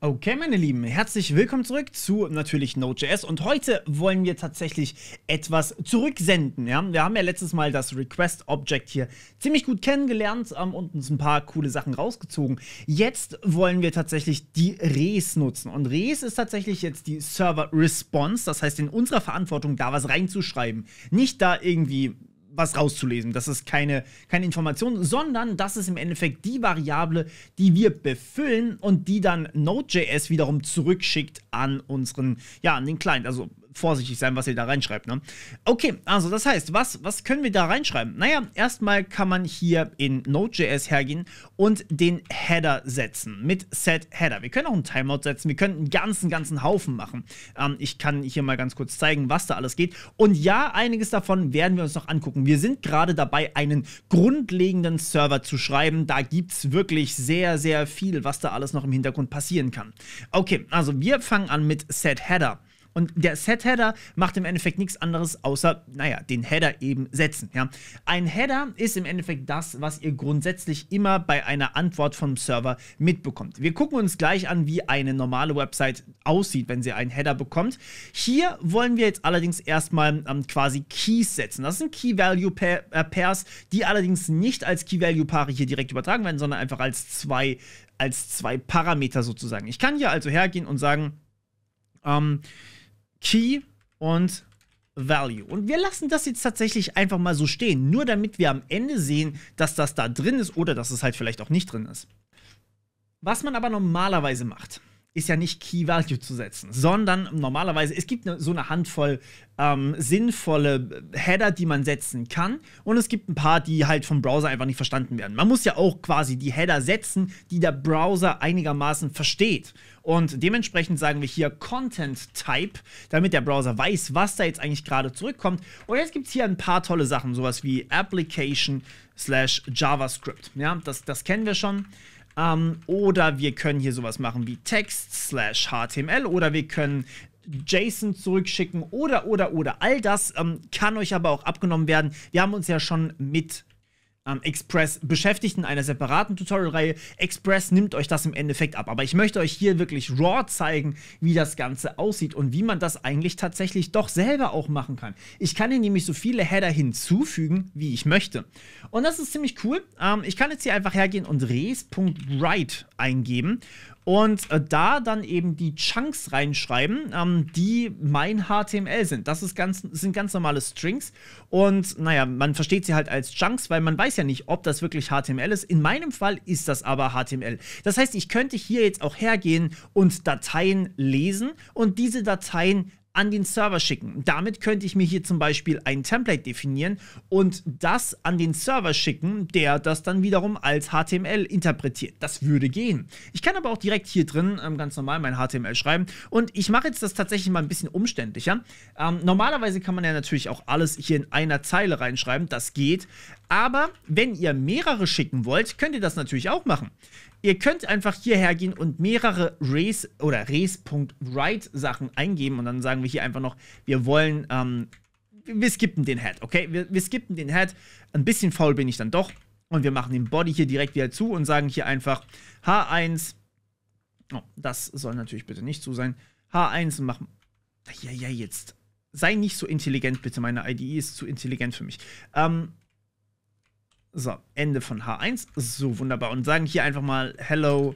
Okay, meine Lieben, herzlich willkommen zurück zu natürlich Node.js und heute wollen wir tatsächlich etwas zurücksenden. Ja? Wir haben ja letztes Mal das Request Object hier ziemlich gut kennengelernt ähm, und uns ein paar coole Sachen rausgezogen. Jetzt wollen wir tatsächlich die Res nutzen und Res ist tatsächlich jetzt die Server Response, das heißt in unserer Verantwortung da was reinzuschreiben. Nicht da irgendwie was rauszulesen. Das ist keine, keine Information, sondern das ist im Endeffekt die Variable, die wir befüllen und die dann Node.js wiederum zurückschickt an unseren, ja, an den Client. Also vorsichtig sein, was ihr da reinschreibt. Ne? Okay, also das heißt, was, was können wir da reinschreiben? Naja, erstmal kann man hier in Node.js hergehen und den Header setzen mit Set Header. Wir können auch einen Timeout setzen, wir können einen ganzen, ganzen Haufen machen. Ähm, ich kann hier mal ganz kurz zeigen, was da alles geht. Und ja, einiges davon werden wir uns noch angucken. Wir sind gerade dabei, einen grundlegenden Server zu schreiben. Da gibt es wirklich sehr, sehr viel, was da alles noch im Hintergrund passieren kann. Okay, also wir fangen an mit Set Header. Und der Set-Header macht im Endeffekt nichts anderes, außer, naja, den Header eben setzen. Ja? Ein Header ist im Endeffekt das, was ihr grundsätzlich immer bei einer Antwort vom Server mitbekommt. Wir gucken uns gleich an, wie eine normale Website aussieht, wenn sie einen Header bekommt. Hier wollen wir jetzt allerdings erstmal ähm, quasi Keys setzen. Das sind Key-Value-Pairs, die allerdings nicht als Key-Value-Paare hier direkt übertragen werden, sondern einfach als zwei, als zwei Parameter sozusagen. Ich kann hier also hergehen und sagen, ähm, Key und Value. Und wir lassen das jetzt tatsächlich einfach mal so stehen, nur damit wir am Ende sehen, dass das da drin ist oder dass es halt vielleicht auch nicht drin ist. Was man aber normalerweise macht, ist ja nicht Key Value zu setzen, sondern normalerweise, es gibt ne, so eine Handvoll ähm, sinnvolle Header, die man setzen kann und es gibt ein paar, die halt vom Browser einfach nicht verstanden werden. Man muss ja auch quasi die Header setzen, die der Browser einigermaßen versteht. Und dementsprechend sagen wir hier Content Type, damit der Browser weiß, was da jetzt eigentlich gerade zurückkommt. Und jetzt gibt es hier ein paar tolle Sachen, sowas wie Application slash JavaScript. Ja, das, das kennen wir schon. Ähm, oder wir können hier sowas machen wie Text slash HTML oder wir können JSON zurückschicken oder, oder, oder. All das ähm, kann euch aber auch abgenommen werden. Wir haben uns ja schon mit ähm, Express beschäftigt in einer separaten Tutorial-Reihe. Express nimmt euch das im Endeffekt ab. Aber ich möchte euch hier wirklich raw zeigen, wie das Ganze aussieht und wie man das eigentlich tatsächlich doch selber auch machen kann. Ich kann hier nämlich so viele Header hinzufügen, wie ich möchte. Und das ist ziemlich cool. Ähm, ich kann jetzt hier einfach hergehen und res.write eingeben und äh, da dann eben die Chunks reinschreiben, ähm, die mein HTML sind. Das ist ganz, sind ganz normale Strings und naja, man versteht sie halt als Chunks, weil man weiß ja nicht, ob das wirklich HTML ist. In meinem Fall ist das aber HTML. Das heißt, ich könnte hier jetzt auch hergehen und Dateien lesen und diese Dateien an den Server schicken. Damit könnte ich mir hier zum Beispiel ein Template definieren und das an den Server schicken, der das dann wiederum als HTML interpretiert. Das würde gehen. Ich kann aber auch direkt hier drin ähm, ganz normal mein HTML schreiben und ich mache jetzt das tatsächlich mal ein bisschen umständlicher. Ähm, normalerweise kann man ja natürlich auch alles hier in einer Zeile reinschreiben, das geht. Aber wenn ihr mehrere schicken wollt, könnt ihr das natürlich auch machen. Ihr könnt einfach hierher gehen und mehrere Race oder Race.Write Sachen eingeben und dann sagen wir hier einfach noch, wir wollen, ähm, wir skippen den Head, okay? Wir, wir skippen den Head. Ein bisschen faul bin ich dann doch. Und wir machen den Body hier direkt wieder zu und sagen hier einfach H1. Oh, das soll natürlich bitte nicht so sein. H1 und machen. Ja, ja, jetzt. Sei nicht so intelligent, bitte. Meine IDE ist zu intelligent für mich. Ähm, so, Ende von H1. So, wunderbar. Und sagen hier einfach mal Hello,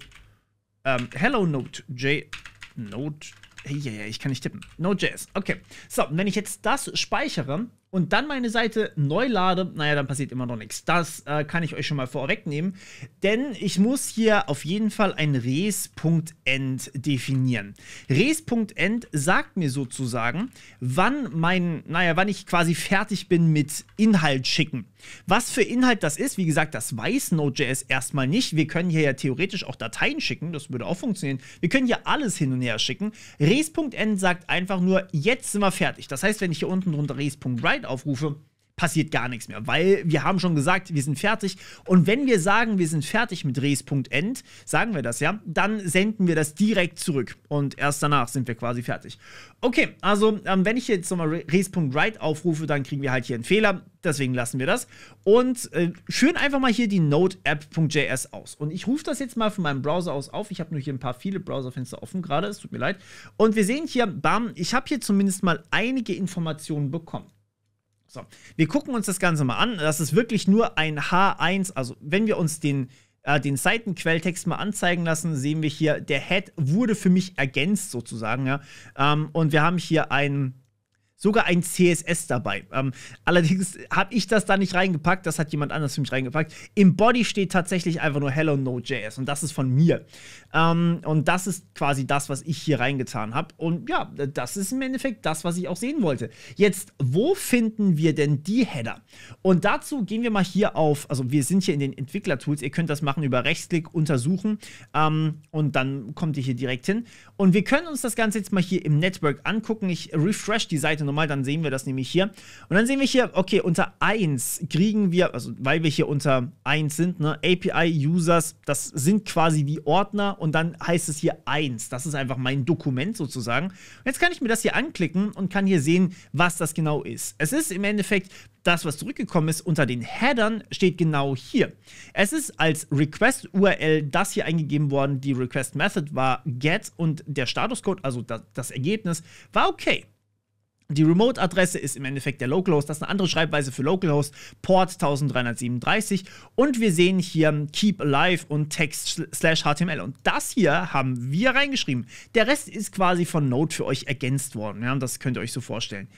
ähm, Hello Node.js. Node, hey, yeah, yeah, ich kann nicht tippen. Node.js. Okay. So, und wenn ich jetzt das speichere, und dann meine Seite neu lade, naja, dann passiert immer noch nichts. Das äh, kann ich euch schon mal vorwegnehmen, denn ich muss hier auf jeden Fall ein Res.end definieren. Res.end sagt mir sozusagen, wann mein, naja, wann ich quasi fertig bin mit Inhalt schicken. Was für Inhalt das ist, wie gesagt, das weiß Node.js erstmal nicht. Wir können hier ja theoretisch auch Dateien schicken, das würde auch funktionieren. Wir können hier alles hin und her schicken. Res.end sagt einfach nur, jetzt sind wir fertig. Das heißt, wenn ich hier unten drunter res.write Chat aufrufe, passiert gar nichts mehr, weil wir haben schon gesagt, wir sind fertig. Und wenn wir sagen, wir sind fertig mit Res.end, sagen wir das ja, dann senden wir das direkt zurück. Und erst danach sind wir quasi fertig. Okay, also ähm, wenn ich jetzt nochmal Res.write aufrufe, dann kriegen wir halt hier einen Fehler. Deswegen lassen wir das. Und äh, schön einfach mal hier die Node-App.js aus. Und ich rufe das jetzt mal von meinem Browser aus auf. Ich habe nur hier ein paar viele Browserfenster offen gerade. Es tut mir leid. Und wir sehen hier, bam, ich habe hier zumindest mal einige Informationen bekommen. So, wir gucken uns das Ganze mal an. Das ist wirklich nur ein H1. Also, wenn wir uns den, äh, den Seitenquelltext mal anzeigen lassen, sehen wir hier, der Head wurde für mich ergänzt sozusagen. Ja? Ähm, und wir haben hier einen sogar ein CSS dabei. Ähm, allerdings habe ich das da nicht reingepackt, das hat jemand anders für mich reingepackt. Im Body steht tatsächlich einfach nur Hello Node.js und das ist von mir. Ähm, und das ist quasi das, was ich hier reingetan habe. Und ja, das ist im Endeffekt das, was ich auch sehen wollte. Jetzt, wo finden wir denn die Header? Und dazu gehen wir mal hier auf, also wir sind hier in den Entwickler-Tools, ihr könnt das machen über Rechtsklick, untersuchen ähm, und dann kommt ihr hier direkt hin. Und wir können uns das Ganze jetzt mal hier im Network angucken. Ich refresh die Seite nochmal nochmal, dann sehen wir das nämlich hier. Und dann sehen wir hier, okay, unter 1 kriegen wir, also weil wir hier unter 1 sind, ne, API-Users, das sind quasi wie Ordner und dann heißt es hier 1. Das ist einfach mein Dokument sozusagen. Und jetzt kann ich mir das hier anklicken und kann hier sehen, was das genau ist. Es ist im Endeffekt das, was zurückgekommen ist unter den Headern, steht genau hier. Es ist als Request-URL das hier eingegeben worden. Die Request-Method war get und der Statuscode, also das, das Ergebnis, war okay. Die Remote-Adresse ist im Endeffekt der Localhost. Das ist eine andere Schreibweise für Localhost. Port 1337. Und wir sehen hier Keep Alive und Text slash HTML. Und das hier haben wir reingeschrieben. Der Rest ist quasi von Node für euch ergänzt worden. Ja, das könnt ihr euch so vorstellen.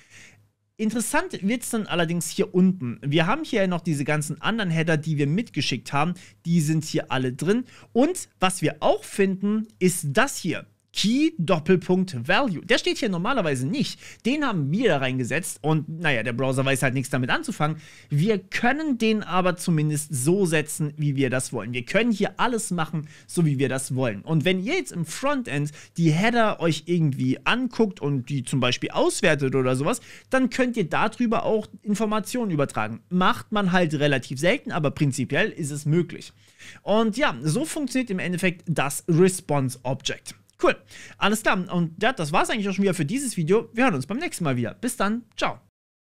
Interessant wird es dann allerdings hier unten. Wir haben hier noch diese ganzen anderen Header, die wir mitgeschickt haben. Die sind hier alle drin. Und was wir auch finden, ist das hier. Key Doppelpunkt Value. Der steht hier normalerweise nicht. Den haben wir da reingesetzt und naja, der Browser weiß halt nichts damit anzufangen. Wir können den aber zumindest so setzen, wie wir das wollen. Wir können hier alles machen, so wie wir das wollen. Und wenn ihr jetzt im Frontend die Header euch irgendwie anguckt und die zum Beispiel auswertet oder sowas, dann könnt ihr darüber auch Informationen übertragen. Macht man halt relativ selten, aber prinzipiell ist es möglich. Und ja, so funktioniert im Endeffekt das Response Object. Cool. Alles klar. Und ja, das war es eigentlich auch schon wieder für dieses Video. Wir hören uns beim nächsten Mal wieder. Bis dann. Ciao.